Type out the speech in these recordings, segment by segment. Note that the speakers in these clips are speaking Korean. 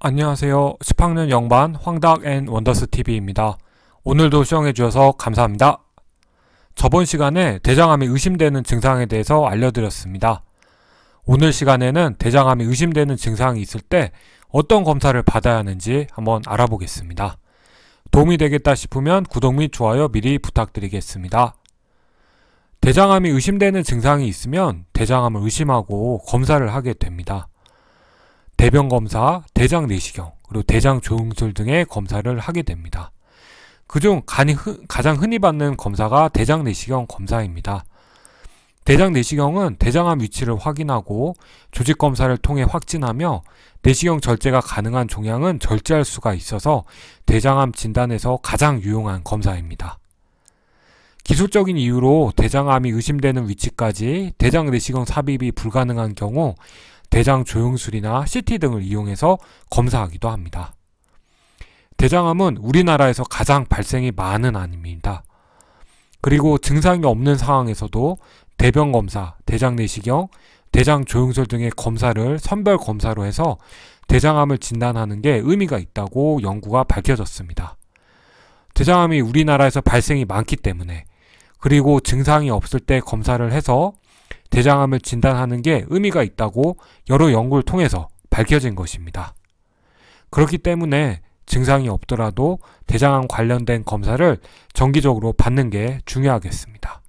안녕하세요. 10학년 영반 황닥 앤 원더스 TV입니다. 오늘도 시청해 주셔서 감사합니다. 저번 시간에 대장암이 의심되는 증상에 대해서 알려드렸습니다. 오늘 시간에는 대장암이 의심되는 증상이 있을 때 어떤 검사를 받아야 하는지 한번 알아보겠습니다. 도움이 되겠다 싶으면 구독 및 좋아요 미리 부탁드리겠습니다. 대장암이 의심되는 증상이 있으면 대장암을 의심하고 검사를 하게 됩니다. 대변검사, 대장내시경, 그리고 대장조응술 등의 검사를 하게 됩니다. 그중 가장 흔히 받는 검사가 대장내시경 검사입니다. 대장내시경은 대장암 위치를 확인하고 조직검사를 통해 확진하며 내시경 절제가 가능한 종양은 절제할 수가 있어서 대장암 진단에서 가장 유용한 검사입니다. 기술적인 이유로 대장암이 의심되는 위치까지 대장 내시경 삽입이 불가능한 경우 대장 조영술이나 CT 등을 이용해서 검사하기도 합니다. 대장암은 우리나라에서 가장 발생이 많은 암입니다. 그리고 증상이 없는 상황에서도 대변 검사, 대장 내시경, 대장 조영술 등의 검사를 선별 검사로 해서 대장암을 진단하는 게 의미가 있다고 연구가 밝혀졌습니다. 대장암이 우리나라에서 발생이 많기 때문에 그리고 증상이 없을 때 검사를 해서 대장암을 진단하는 게 의미가 있다고 여러 연구를 통해서 밝혀진 것입니다. 그렇기 때문에 증상이 없더라도 대장암 관련된 검사를 정기적으로 받는 게 중요하겠습니다.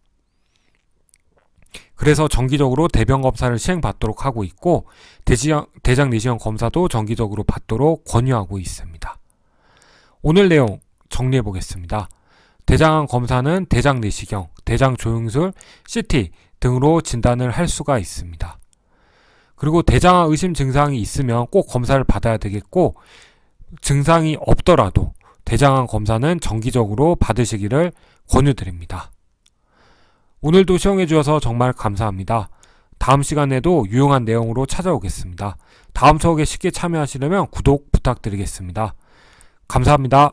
그래서 정기적으로 대변 검사를 시행받도록 하고 있고 대장, 내시경 검사도 정기적으로 받도록 권유하고 있습니다. 오늘 내용 정리해 보겠습니다. 대장암 검사는 대장 내시경, 대장 조영술, CT, 등으로 진단을 할 수가 있습니다. 그리고 대장암 의심 증상이 있으면 꼭 검사를 받아야 되겠고 증상이 없더라도 대장암 검사는 정기적으로 받으시기를 권유드립니다. 오늘도 시청해 주셔서 정말 감사합니다. 다음 시간에도 유용한 내용으로 찾아오겠습니다. 다음 수업에 쉽게 참여하시려면 구독 부탁드리겠습니다. 감사합니다.